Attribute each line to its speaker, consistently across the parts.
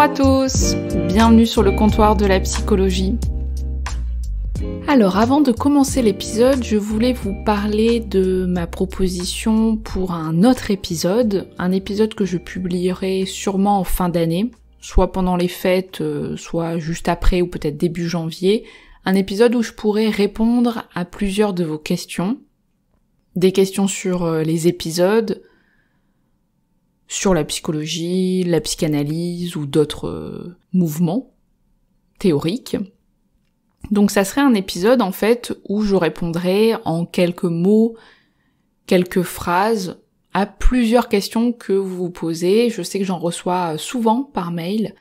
Speaker 1: à tous, bienvenue sur le comptoir de la psychologie. Alors avant de commencer l'épisode, je voulais vous parler de ma proposition pour un autre épisode, un épisode que je publierai sûrement en fin d'année, soit pendant les fêtes, euh, soit juste après ou peut-être début janvier, un épisode où je pourrais répondre à plusieurs de vos questions, des questions sur euh, les épisodes, sur la psychologie, la psychanalyse ou d'autres euh, mouvements théoriques. Donc ça serait un épisode en fait où je répondrai en quelques mots, quelques phrases à plusieurs questions que vous vous posez. Je sais que j'en reçois euh, souvent par mail.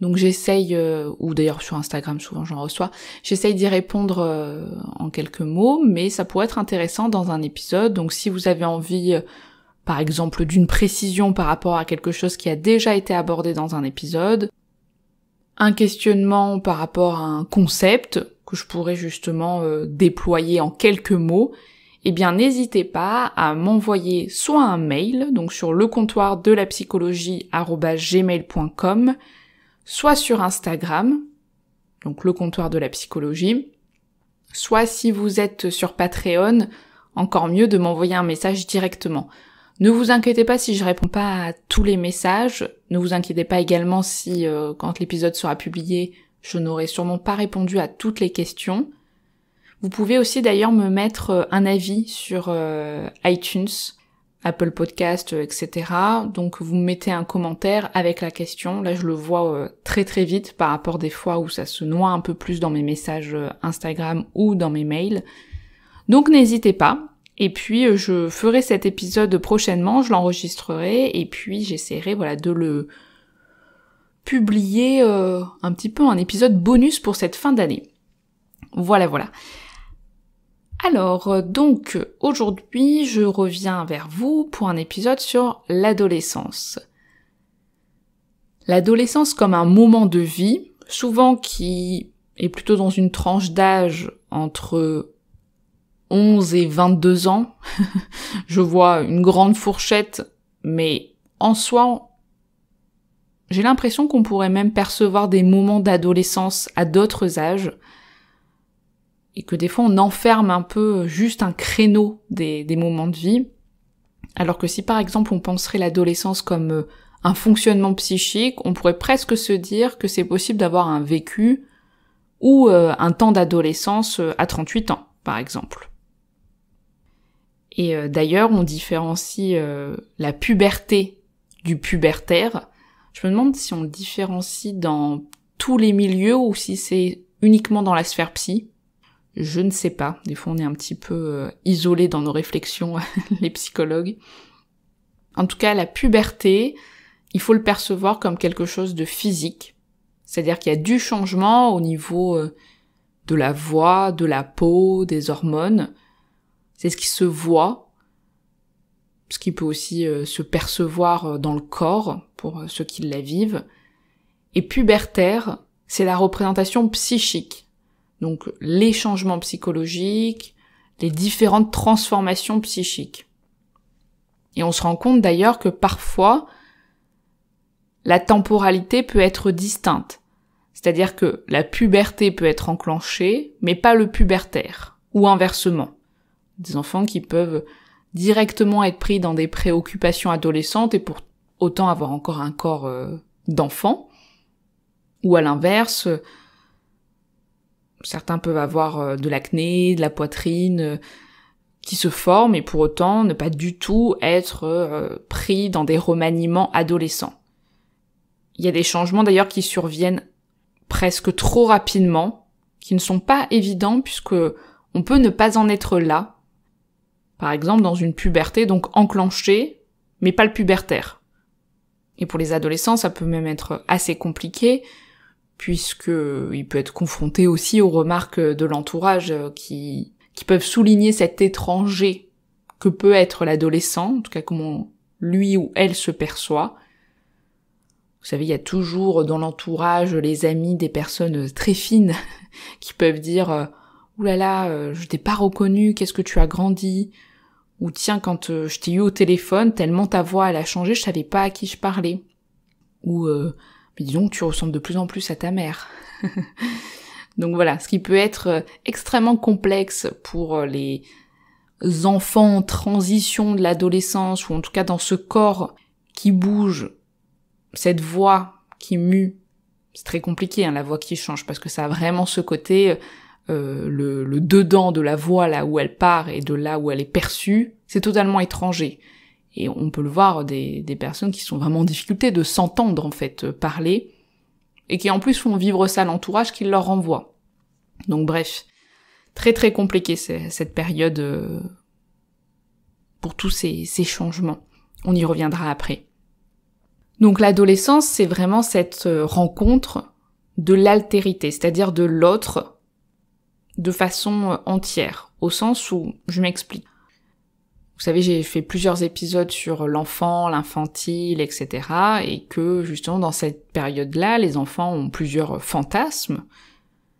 Speaker 1: Donc j'essaye, euh, ou d'ailleurs sur Instagram souvent j'en reçois, j'essaye d'y répondre en quelques mots, mais ça pourrait être intéressant dans un épisode. Donc si vous avez envie par exemple d'une précision par rapport à quelque chose qui a déjà été abordé dans un épisode, un questionnement par rapport à un concept que je pourrais justement euh, déployer en quelques mots, eh bien n'hésitez pas à m'envoyer soit un mail, donc sur le comptoir de la psychologie soit sur Instagram, donc le comptoir de la psychologie, soit si vous êtes sur Patreon, encore mieux de m'envoyer un message directement. Ne vous inquiétez pas si je réponds pas à tous les messages. Ne vous inquiétez pas également si, euh, quand l'épisode sera publié, je n'aurai sûrement pas répondu à toutes les questions. Vous pouvez aussi d'ailleurs me mettre euh, un avis sur euh, iTunes, Apple Podcast, etc. Donc vous mettez un commentaire avec la question. Là je le vois très très vite par rapport des fois où ça se noie un peu plus dans mes messages Instagram ou dans mes mails. Donc n'hésitez pas. Et puis euh, je ferai cet épisode prochainement, je l'enregistrerai et puis j'essaierai voilà de le publier euh, un petit peu un épisode bonus pour cette fin d'année. Voilà voilà. Alors euh, donc aujourd'hui je reviens vers vous pour un épisode sur l'adolescence. L'adolescence comme un moment de vie, souvent qui est plutôt dans une tranche d'âge entre 11 et 22 ans. je vois une grande fourchette, mais en soi, j'ai l'impression qu'on pourrait même percevoir des moments d'adolescence à d'autres âges, et que des fois on enferme un peu juste un créneau des, moments de vie, alors que si par exemple on penserait l'adolescence comme euh, un fonctionnement psychique, on pourrait presque se dire que c'est possible d'avoir un vécu ou euh, un temps d'adolescence euh, à 38 ans, par exemple. Et euh, d'ailleurs, on différencie euh, la puberté du pubertaire. Je me demande si on le différencie dans tous les milieux ou si c'est uniquement dans la sphère psy. Je ne sais pas. Des fois, on est un petit peu euh, isolé dans nos réflexions, les psychologues. En tout cas, la puberté, il faut le percevoir comme quelque chose de physique. C'est-à-dire qu'il y a du changement au niveau de la voix, de la peau, des hormones, c'est ce qui se voit, ce qui peut aussi euh, se percevoir euh, dans le corps pour euh, ceux qui la vivent. Et pubertaire, c'est la représentation psychique, donc les changements psychologiques, les différentes transformations psychiques. Et on se rend compte d'ailleurs que parfois, la temporalité peut être distincte. C'est-à-dire que la puberté peut être enclenchée, mais pas le pubertaire, ou inversement. Des enfants qui peuvent directement être pris dans des préoccupations adolescentes et pour autant avoir encore un corps euh, d'enfant. Ou à l'inverse, euh, certains peuvent avoir euh, de l'acné, de la poitrine qui se forme et pour autant ne pas du tout être pris dans des remaniements adolescents. Il y a des changements d'ailleurs qui surviennent presque trop rapidement, qui ne sont pas évidents puisque on peut ne pas en être là, par exemple, dans une puberté, donc enclenchée, mais pas le pubertaire. Et pour les adolescents, ça peut même être assez compliqué, puisque euh, il peut être confronté aussi aux remarques de l'entourage euh, qui, qui peuvent souligner cet étranger que peut être l'adolescent, en tout cas comment lui ou elle se perçoit. Vous savez, il y a toujours dans l'entourage les amis des personnes très fines qui peuvent dire euh, Ouh là là, je t'ai pas reconnu, qu'est-ce que tu as grandi ou tiens quand euh, je t'ai eu au téléphone tellement ta voix elle a changé je savais pas à qui je parlais ou euh, mais disons que tu ressembles de plus en plus à ta mère donc voilà ce qui peut être euh, extrêmement complexe pour les enfants en transition de l'adolescence ou en tout cas dans ce corps qui bouge cette voix qui mue c'est très compliqué hein, la voix qui change parce que ça a vraiment ce côté euh, le, dedans de la voix, là où elle part et de là où elle est perçue, c'est totalement étranger. Et on peut le voir des, personnes qui sont vraiment en difficulté de s'entendre en fait euh, parler, et qui en plus font vivre ça l'entourage qui leur renvoie. Donc bref, très très compliqué cette période euh, pour tous ces, ces changements. On y reviendra après. Donc l'adolescence, c'est vraiment cette rencontre de l'altérité, c'est-à-dire de l'autre de façon euh, entière, au sens où je m'explique. Vous savez, j'ai fait plusieurs épisodes sur l'enfant, l'infantile, etc. Et que justement, dans cette période-là, les enfants ont plusieurs euh, fantasmes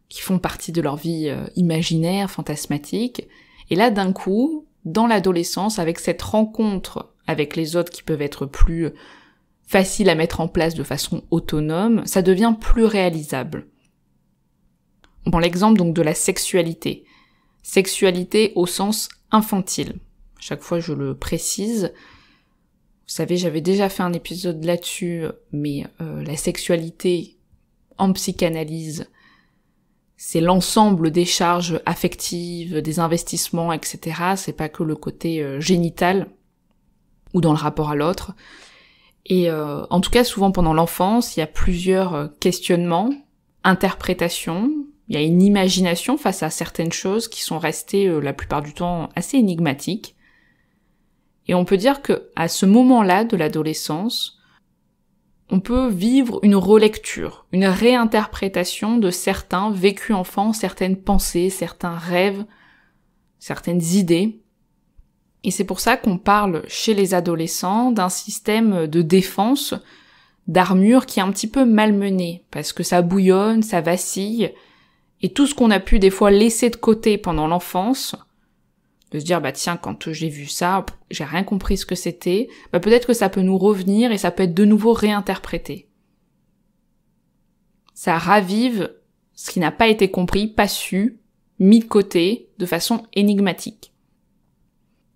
Speaker 1: qui font partie de leur vie euh, imaginaire, fantasmatique. Et là, d'un coup, dans l'adolescence, avec cette rencontre avec les autres qui peuvent être plus faciles à mettre en place de façon autonome, ça devient plus réalisable. Bon, l'exemple donc de la sexualité. Sexualité au sens infantile. Chaque fois je le précise. Vous savez, j'avais déjà fait un épisode là-dessus, mais euh, la sexualité en psychanalyse, c'est l'ensemble des charges affectives, des investissements, etc. C'est pas que le côté euh, génital ou dans le rapport à l'autre. Et euh, en tout cas, souvent pendant l'enfance, il y a plusieurs questionnements, interprétations, il y a une imagination face à certaines choses qui sont restées euh, la plupart du temps assez énigmatiques. Et on peut dire que à ce moment-là de l'adolescence, on peut vivre une relecture, une réinterprétation de certains vécus enfants, certaines pensées, certains rêves, certaines idées. Et c'est pour ça qu'on parle chez les adolescents d'un système de défense, d'armure qui est un petit peu malmené, parce que ça bouillonne, ça vacille, et tout ce qu'on a pu des fois laisser de côté pendant l'enfance, de se dire bah tiens quand j'ai vu ça, j'ai rien compris ce que c'était, bah peut-être que ça peut nous revenir et ça peut être de nouveau réinterprété. Ça ravive ce qui n'a pas été compris, pas su, mis de côté de façon énigmatique.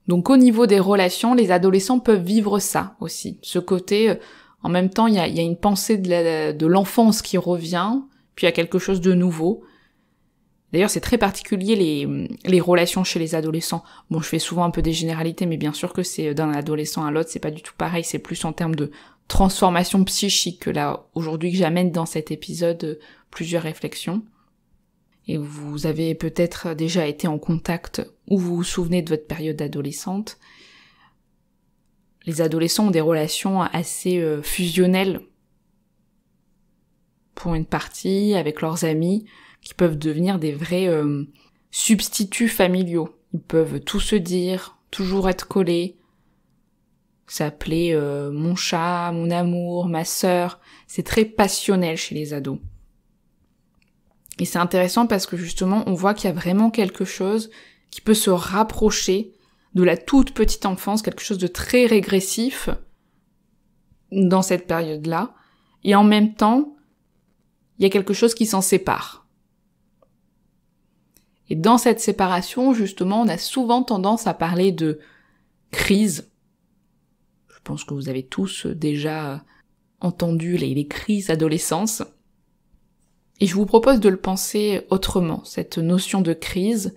Speaker 1: Donc au niveau des relations, les adolescents peuvent vivre ça aussi. Ce côté, euh, en même temps, il y a, y a, une pensée de l'enfance qui revient, puis il y a quelque chose de nouveau, D'ailleurs, c'est très particulier les, relations chez les adolescents. Bon, je fais souvent un peu des généralités, mais bien sûr que c'est d'un adolescent à l'autre, c'est pas du tout pareil, c'est plus en termes de transformation psychique que là, aujourd'hui, que j'amène dans cet épisode euh, plusieurs réflexions. Et vous avez peut-être déjà été en contact ou vous vous souvenez de votre période d'adolescente. Les adolescents ont des relations assez euh, fusionnelles pour une partie avec leurs amis, qui peuvent devenir des vrais euh, substituts familiaux. Ils peuvent tout se dire, toujours être collés, s'appeler euh, mon chat, mon amour, ma sœur. C'est très passionnel chez les ados. Et c'est intéressant parce que justement, on voit qu'il y a vraiment quelque chose qui peut se rapprocher de la toute petite enfance, quelque chose de très régressif dans cette période-là. Et en même temps, il y a quelque chose qui s'en sépare. Et dans cette séparation, justement, on a souvent tendance à parler de crise. Je pense que vous avez tous euh, déjà euh, entendu les, crises adolescence. Et je vous propose de le penser autrement, cette notion de crise,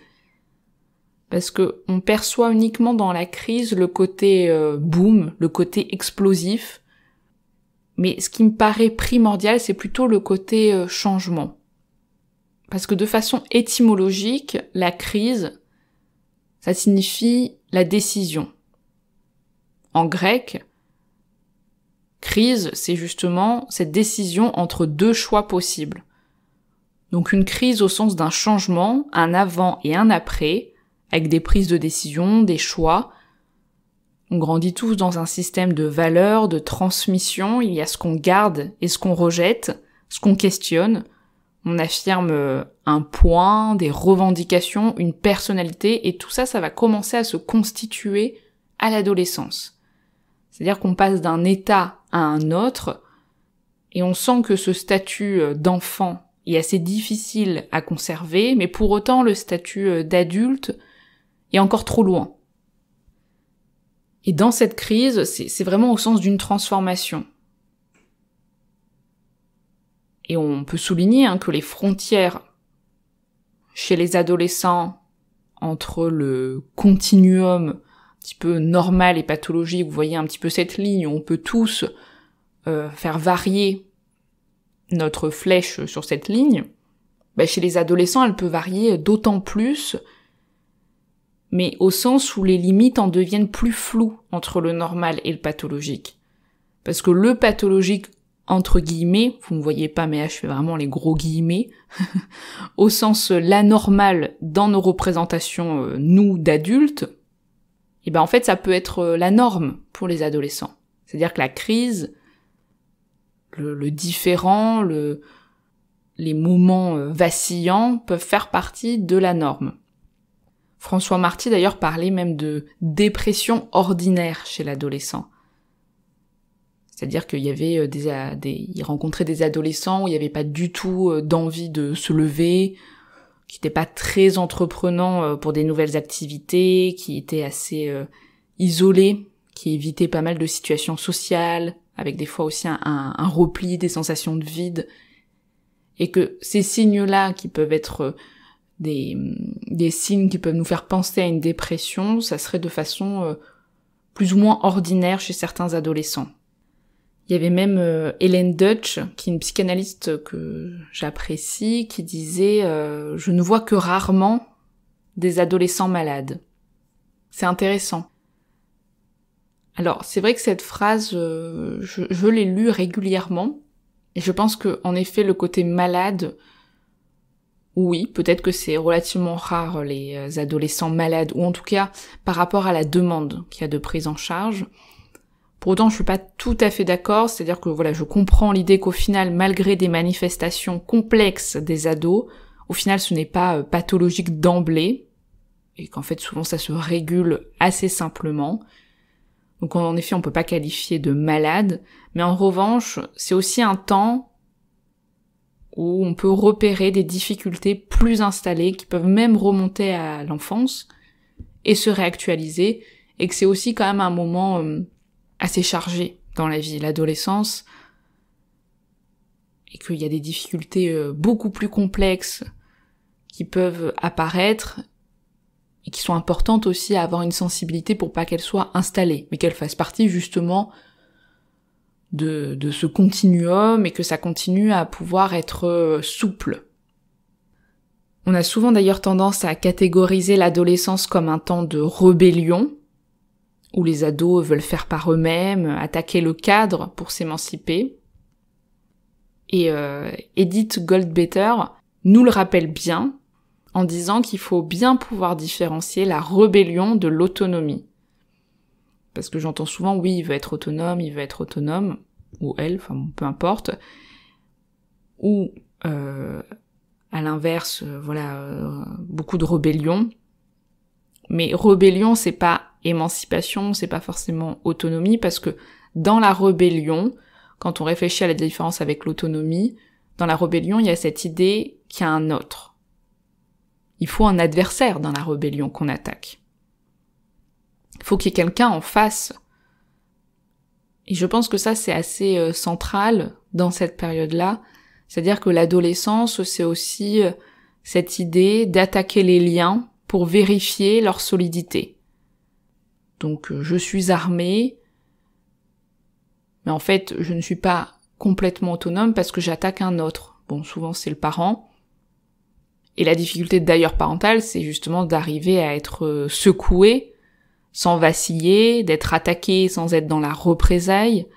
Speaker 1: parce que on perçoit uniquement dans la crise le côté euh, boom, le côté explosif. Mais ce qui me paraît primordial, c'est plutôt le côté changement. Parce que de façon étymologique, la crise, ça signifie la décision. En grec, crise, c'est justement cette décision entre deux choix possibles. Donc une crise au sens d'un changement, un avant et un après, avec des prises de décision, des choix. On grandit tous dans un système de valeurs, de transmission, il y a ce qu'on garde et ce qu'on rejette, ce qu'on questionne, on affirme euh, un point, des revendications, une personnalité, et tout ça, ça va commencer à se constituer à l'adolescence. C'est-à-dire qu'on passe d'un état à un autre, et on sent que ce statut euh, d'enfant est assez difficile à conserver, mais pour autant le statut euh, d'adulte est encore trop loin. Et dans cette crise, c'est vraiment au sens d'une transformation. Et on peut souligner hein, que les frontières chez les adolescents entre le continuum un petit peu normal et pathologique, vous voyez un petit peu cette ligne on peut tous euh, faire varier notre flèche sur cette ligne, bah, chez les adolescents, elle peut varier d'autant plus, mais au sens où les limites en deviennent plus floues entre le normal et le pathologique. Parce que le pathologique entre guillemets, vous ne voyez pas mais je fais vraiment les gros guillemets, au sens euh, l'anormal dans nos représentations, euh, nous, d'adultes, et eh ben en fait ça peut être euh, la norme pour les adolescents. C'est-à-dire que la crise, le, le différent, le, les moments vacillants peuvent faire partie de la norme. François Marty d'ailleurs parlait même de dépression ordinaire chez l'adolescent. C'est-à-dire qu'il y avait euh, des, des, des adolescents où il n'y avait pas du tout euh, d'envie de se lever, qui n'étaient pas très entreprenants euh, pour des nouvelles activités, qui étaient assez isolés, qui évitaient pas mal de situations sociales, avec des fois aussi un, un repli, des sensations de vide. Et que ces signes-là, qui peuvent être des, des, signes qui peuvent nous faire penser à une dépression, ça serait de façon plus ou moins ordinaire chez certains adolescents. Il y avait même euh, Hélène Dutch, qui est une psychanalyste que j'apprécie, qui disait euh, Je ne vois que rarement des adolescents malades. C'est intéressant. Alors, c'est vrai que cette phrase, euh, je, je l'ai lue régulièrement, et je pense que, en effet, le côté malade, oui, peut-être que c'est relativement rare les adolescents malades, ou en tout cas par rapport à la demande qu'il y a de prise en charge. Pour autant, je suis pas tout à fait d'accord, c'est-à-dire que voilà, je comprends l'idée qu'au final, malgré des manifestations complexes des ados, au final, ce n'est pas euh, pathologique d'emblée, et qu'en fait, souvent, ça se régule assez simplement. Donc, en effet, on peut pas qualifier de malade, mais en revanche, c'est aussi un temps où on peut repérer des difficultés plus installées, qui peuvent même remonter à l'enfance, et se réactualiser, et que c'est aussi quand même un moment euh, assez chargée dans la vie, l'adolescence, et qu'il y a des difficultés euh, beaucoup plus complexes qui peuvent apparaître et qui sont importantes aussi à avoir une sensibilité pour pas qu'elle soit installée, mais qu'elle fasse partie justement de, de ce continuum et que ça continue à pouvoir être euh, souple. On a souvent d'ailleurs tendance à catégoriser l'adolescence comme un temps de rébellion, où les ados veulent faire par eux-mêmes, attaquer le cadre pour s'émanciper. Et euh, Edith Goldbetter nous le rappelle bien en disant qu'il faut bien pouvoir différencier la rébellion de l'autonomie. Parce que j'entends souvent oui, il veut être autonome, il veut être autonome, ou elle, enfin peu importe. Ou euh, à l'inverse, euh, voilà, euh, beaucoup de rébellion. Mais rébellion, c'est pas émancipation, c'est pas forcément autonomie, parce que dans la rébellion, quand on réfléchit à la différence avec l'autonomie, dans la rébellion, il y a cette idée qu'il y a un autre. Il faut un adversaire dans la rébellion qu'on attaque. Il faut qu'il y ait quelqu'un en face. Et je pense que ça, c'est assez euh, central dans cette période-là. C'est-à-dire que l'adolescence, c'est aussi euh, cette idée d'attaquer les liens pour vérifier leur solidité. Donc euh, je suis armée, mais en fait je ne suis pas complètement autonome parce que j'attaque un autre. Bon, souvent c'est le parent. Et la difficulté d'ailleurs parentale, c'est justement d'arriver à être euh, secoué sans vaciller, d'être attaqué sans être dans la représaille.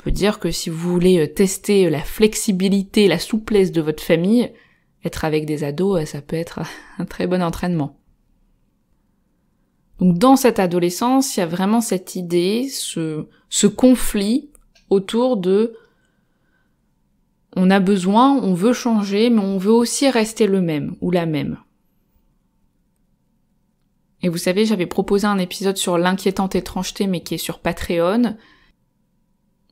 Speaker 1: On peut dire que si vous voulez euh, tester la flexibilité, la souplesse de votre famille, être avec des ados, ça peut être un très bon entraînement. Donc dans cette adolescence, il y a vraiment cette idée, ce, ce conflit autour de on a besoin, on veut changer, mais on veut aussi rester le même ou la même. Et vous savez, j'avais proposé un épisode sur l'inquiétante étrangeté, mais qui est sur Patreon,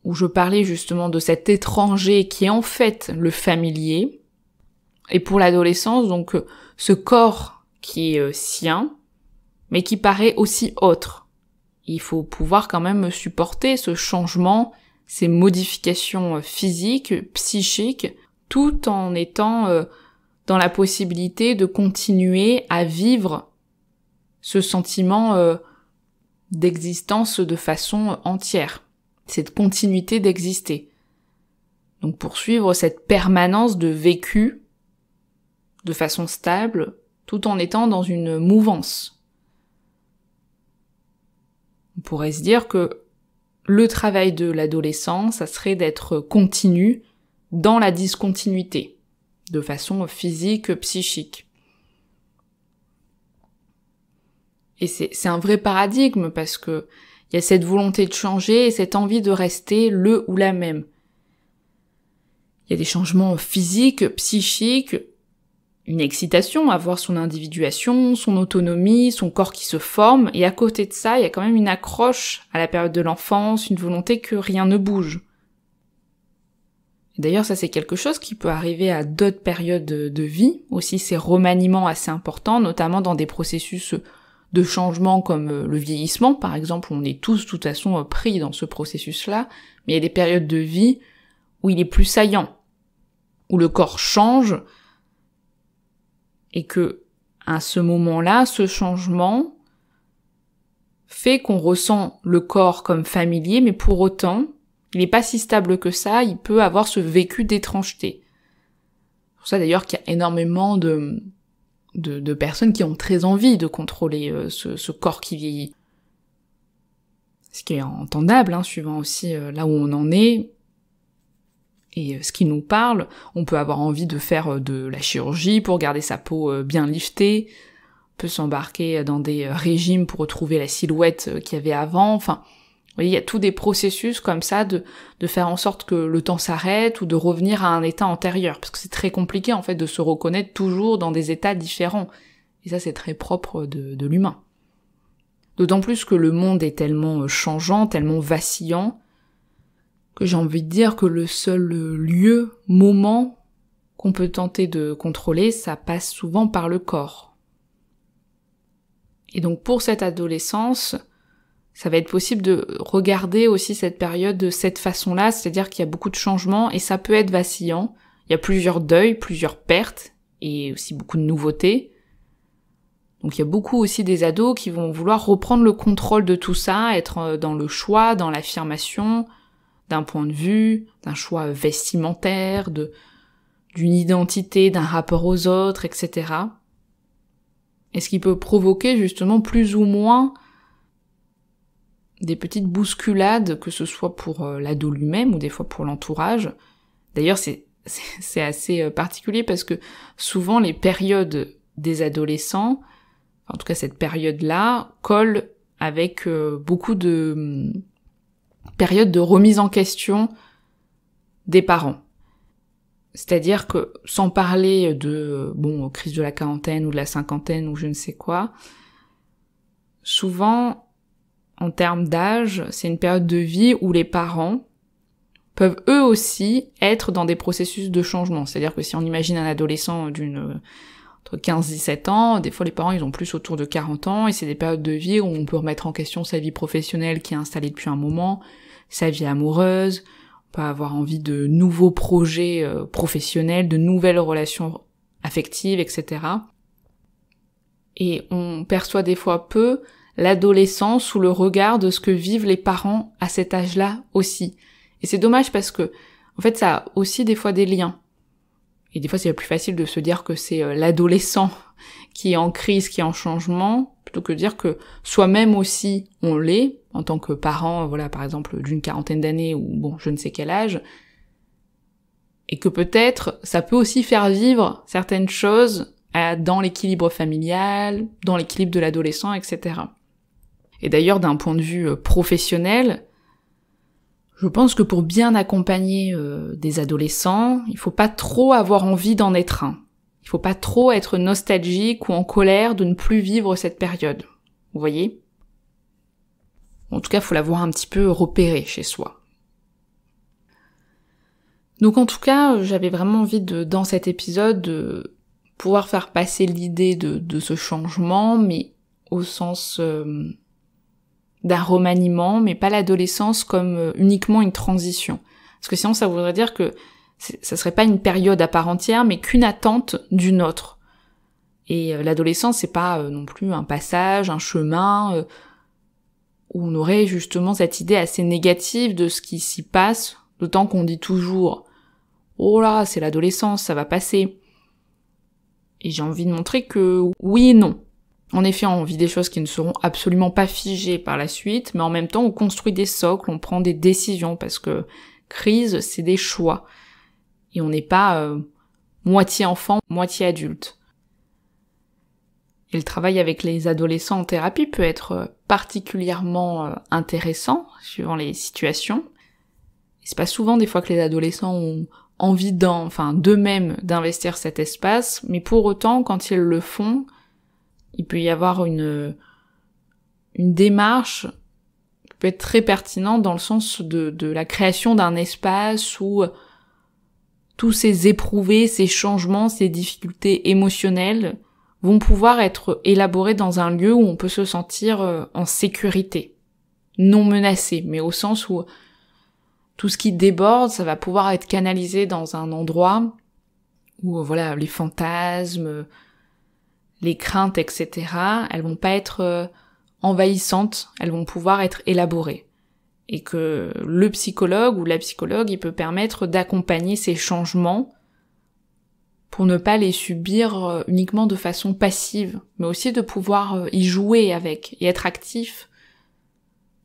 Speaker 1: où je parlais justement de cet étranger qui est en fait le familier. Et pour l'adolescence, donc ce corps qui est euh, sien, mais qui paraît aussi autre. Il faut pouvoir quand même supporter ce changement, ces modifications euh, physiques, psychiques, tout en étant euh, dans la possibilité de continuer à vivre ce sentiment euh, d'existence de façon entière, cette continuité d'exister. Donc poursuivre cette permanence de vécu de façon stable, tout en étant dans une mouvance pourrait se dire que le travail de l'adolescent, ça serait d'être continu dans la discontinuité, de façon physique, psychique. Et c'est un vrai paradigme parce que il y a cette volonté de changer et cette envie de rester le ou la même. Il y a des changements physiques, psychiques, une excitation à voir son individuation, son autonomie, son corps qui se forme, et à côté de ça, il y a quand même une accroche à la période de l'enfance, une volonté que rien ne bouge. D'ailleurs, ça c'est quelque chose qui peut arriver à d'autres périodes de vie, aussi ces remaniements assez importants, notamment dans des processus de changement comme euh, le vieillissement, par exemple, on est tous de toute façon euh, pris dans ce processus-là, mais il y a des périodes de vie où il est plus saillant, où le corps change, et que à ce moment-là, ce changement fait qu'on ressent le corps comme familier, mais pour autant, il n'est pas si stable que ça, il peut avoir ce vécu d'étrangeté. C'est pour ça d'ailleurs qu'il y a énormément de, personnes qui ont très envie de contrôler euh, ce, corps qui vieillit. Ce qui est entendable, hein, suivant aussi euh, là où on en est, et euh, ce qui nous parle. On peut avoir envie de faire euh, de la chirurgie pour garder sa peau euh, bien liftée, on peut s'embarquer dans des régimes pour retrouver la silhouette qu'il y avait avant, enfin... Vous voyez, il y a tous des processus comme ça de, faire en sorte que le temps s'arrête ou de revenir à un état antérieur. Parce que c'est très compliqué, en fait, de se reconnaître toujours dans des états différents. Et ça, c'est très propre de l'humain. D'autant plus que le monde est tellement changeant, tellement vacillant, que j'ai envie de dire que le seul euh, lieu, moment qu'on peut tenter de contrôler, ça passe souvent par le corps. Et donc pour cette adolescence, ça va être possible de regarder aussi cette période de cette façon-là, c'est-à-dire qu'il y a beaucoup de changements et ça peut être vacillant. Il y a plusieurs deuils, plusieurs pertes et aussi beaucoup de nouveautés. Donc il y a beaucoup aussi des ados qui vont vouloir reprendre le contrôle de tout ça, être euh, dans le choix, dans l'affirmation, d'un point de vue, d'un choix vestimentaire, de, d'une identité, d'un rapport aux autres, etc. Et ce qui peut provoquer justement plus ou moins des petites bousculades, que ce soit pour euh, l'ado lui-même ou des fois pour l'entourage. D'ailleurs, c'est, c'est assez euh, particulier parce que souvent les périodes des adolescents, en tout cas cette période-là, collent avec euh, beaucoup de, hum, période de remise en question des parents. C'est-à-dire que, sans parler de, bon, crise de la quarantaine ou de la cinquantaine ou je ne sais quoi, souvent, en termes d'âge, c'est une période de vie où les parents peuvent eux aussi être dans des processus de changement. C'est-à-dire que si on imagine un adolescent d'une entre 15-17 ans, des fois les parents ils ont plus autour de 40 ans et c'est des périodes de vie où on peut remettre en question sa vie professionnelle qui est installée depuis un moment, sa vie amoureuse, on peut avoir envie de nouveaux projets euh, professionnels, de nouvelles relations affectives, etc. Et on perçoit des fois peu l'adolescence sous le regard de ce que vivent les parents à cet âge-là aussi. Et c'est dommage parce que, en fait, ça a aussi des fois des liens. Et des fois, c'est plus facile de se dire que c'est euh, l'adolescent qui est en crise, qui est en changement, plutôt que de dire que soi-même aussi, on l'est, en tant que parent, voilà, par exemple, d'une quarantaine d'années ou bon, je ne sais quel âge, et que peut-être ça peut aussi faire vivre certaines choses dans l'équilibre familial, dans l'équilibre de l'adolescent, etc. Et d'ailleurs, d'un point de vue euh, professionnel, je pense que pour bien accompagner euh, des adolescents, il faut pas trop avoir envie d'en être un. Il faut pas trop être nostalgique ou en colère de ne plus vivre cette période. Vous voyez en tout cas, faut l'avoir un petit peu repéré chez soi. Donc en tout cas, euh, j'avais vraiment envie de, dans cet épisode, de pouvoir faire passer l'idée de, ce changement, mais au sens euh, d'un remaniement, mais pas l'adolescence comme euh, uniquement une transition. Parce que sinon, ça voudrait dire que ça serait pas une période à part entière, mais qu'une attente d'une autre. Et l'adolescence, c'est pas non plus un passage, un chemin où on aurait justement cette idée assez négative de ce qui s'y passe, d'autant qu'on dit toujours Oh là, c'est l'adolescence, ça va passer. Et j'ai envie de montrer que oui et non. En effet, on vit des choses qui ne seront absolument pas figées par la suite, mais en même temps, on construit des socles, on prend des décisions, parce que crise, c'est des choix. Et on n'est pas euh, moitié enfant, moitié adulte le travail avec les adolescents en thérapie peut être euh, particulièrement euh, intéressant suivant les situations. C'est pas souvent des fois que les adolescents ont envie d'en, enfin d'eux-mêmes d'investir cet espace, mais pour autant quand ils le font, il peut y avoir une une démarche qui peut être très pertinente dans le sens de, de la création d'un espace où euh, tous ces éprouvés, ces changements, ces difficultés émotionnelles vont pouvoir être élaborées dans un lieu où on peut se sentir euh, en sécurité, non menacé, mais au sens où tout ce qui déborde, ça va pouvoir être canalisé dans un endroit où euh, voilà les fantasmes, les craintes, etc. Elles vont pas être euh, envahissantes, elles vont pouvoir être élaborées et que le psychologue ou la psychologue, il peut permettre d'accompagner ces changements pour ne pas les subir euh, uniquement de façon passive, mais aussi de pouvoir euh, y jouer avec et être actif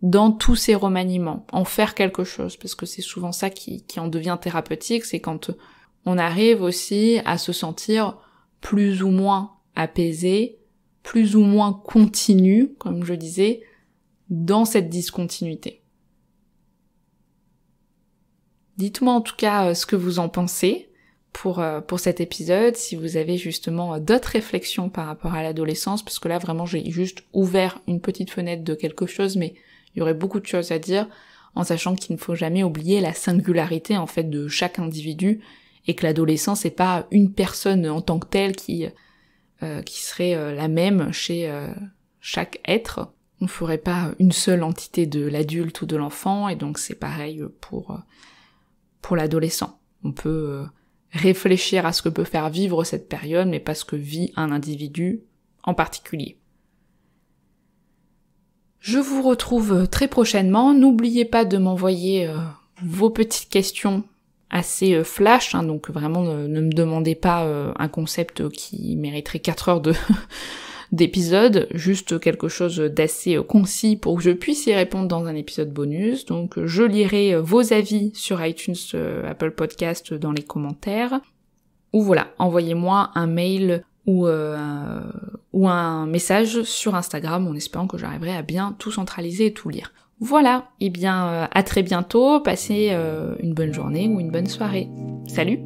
Speaker 1: dans tous ces remaniements, en faire quelque chose, parce que c'est souvent ça qui, en devient thérapeutique, c'est quand on arrive aussi à se sentir plus ou moins apaisé, plus ou moins continu, comme je disais, dans cette discontinuité. Dites-moi en tout cas euh, ce que vous en pensez, pour, euh, pour cet épisode, si vous avez justement euh, d'autres réflexions par rapport à l'adolescence, parce que là vraiment j'ai juste ouvert une petite fenêtre de quelque chose, mais il y aurait beaucoup de choses à dire, en sachant qu'il ne faut jamais oublier la singularité en fait de chaque individu, et que l'adolescence n'est pas une personne en tant que telle qui, euh, qui serait la même chez chaque être. On ne ferait pas une seule entité de l'adulte ou de l'enfant, et donc c'est pareil pour, pour l'adolescent. On peut réfléchir à ce que peut faire vivre cette période, mais pas ce que vit un individu en particulier. Je vous retrouve très prochainement. N'oubliez pas de m'envoyer euh, vos petites questions assez euh, flash, hein, donc vraiment ne, me demandez pas euh, un concept qui mériterait 4 heures de, d'épisode, juste quelque chose d'assez concis pour que je puisse y répondre dans un épisode bonus. Donc je lirai vos avis sur iTunes, euh, Apple Podcast dans les commentaires. Ou voilà, envoyez-moi un mail ou, euh, ou un message sur Instagram en espérant que j'arriverai à bien tout centraliser et tout lire. Voilà, et bien euh, à très bientôt, passez une bonne journée ou une bonne soirée. Salut